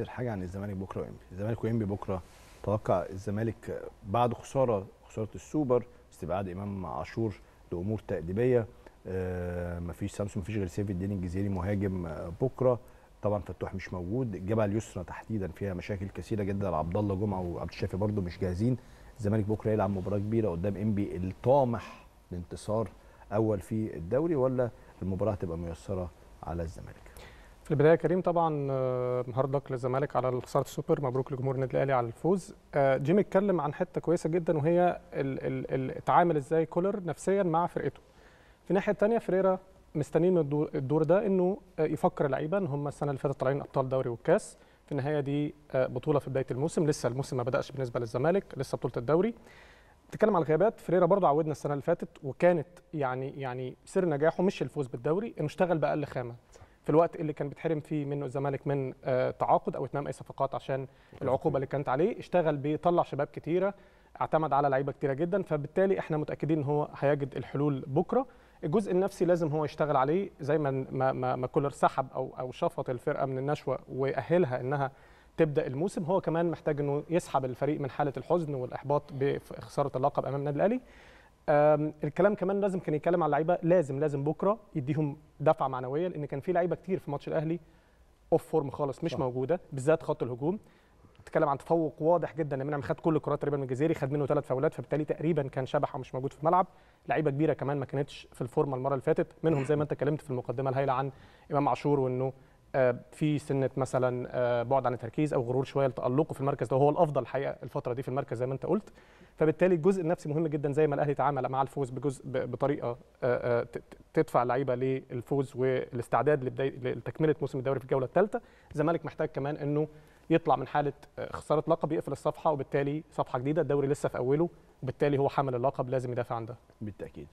حاجه عن الزمالك بكره وانبي الزمالك وانبي بكره توقع الزمالك بعد خساره خساره السوبر استبعاد امام عاشور لامور تاديبيه آه مفيش سامسون مفيش غير سيف الدين الجزيري مهاجم آه بكره طبعا فتوح مش موجود الجبهه اليسرى تحديدا فيها مشاكل كثيره جدا عبد الله جمعه وعبد الشافي برده مش جاهزين الزمالك بكره يلعب مباراه كبيره قدام انبي الطامح لانتصار اول في الدوري ولا المباراه هتبقى ميسره على الزمالك في البدايه كريم طبعا مهاردك آه، للزمالك على خساره السوبر مبروك لجمهور النادي الاهلي على الفوز آه، جيمي اتكلم عن حته كويسه جدا وهي اتعامل ازاي كولر نفسيا مع فرقته في الناحيه الثانيه فريرا مستنيين من الدور ده انه آه، يفكر اللعيبه ان هم السنه اللي فاتت طالعين ابطال دوري والكاس في النهايه دي بطوله في بدايه الموسم لسه الموسم ما بداش بالنسبه للزمالك لسه بطوله الدوري تتكلم على الغيابات فريرا برضه عودنا السنه اللي فاتت وكانت يعني يعني سر نجاحه مش الفوز بالدوري انه اشتغل باقل خامه في الوقت اللي كان بيتحرم فيه منه الزمالك من آه، تعاقد او اتمام اي صفقات عشان العقوبه اللي كانت عليه اشتغل بيطلع شباب كتيره اعتمد على لعيبه كتيره جدا فبالتالي احنا متاكدين ان هو هيجد الحلول بكره الجزء النفسي لازم هو يشتغل عليه زي ما ما, ما, ما كولر سحب او او شفط الفرقه من النشوه واهلها انها تبدا الموسم هو كمان محتاج انه يسحب الفريق من حاله الحزن والاحباط بخساره اللقب امام النادي الاهلي الكلام كمان لازم كان يتكلم على اللعيبه لازم لازم بكره يديهم دفعه معنويه لان كان في لعيبه كتير في ماتش الاهلي اوف فورم خالص مش صح. موجوده بالذات خط الهجوم اتكلم عن تفوق واضح جدا ان خد كل الكرات تقريبا من الجزيري خد منه ثلاث فاولات فبالتالي تقريبا كان شبح مش موجود في الملعب لعيبه كبيره كمان ما كانتش في الفورمه المره اللي فاتت منهم زي ما انت اتكلمت في المقدمه الهايله عن امام عاشور وانه آه، في سنه مثلا آه، بعد عن التركيز او غرور شويه لتالقه في المركز ده هو الافضل الحقيقه الفتره دي في المركز زي ما انت قلت فبالتالي الجزء النفسي مهم جدا زي ما الاهلي تعامل مع الفوز بجزء بطريقه آه، تدفع اللعيبه للفوز والاستعداد لتكمله موسم الدوري في الجوله الثالثه الزمالك محتاج كمان انه يطلع من حاله خساره لقب يقفل الصفحه وبالتالي صفحه جديده الدوري لسه في اوله وبالتالي هو حامل اللقب لازم يدافع عن ده بالتاكيد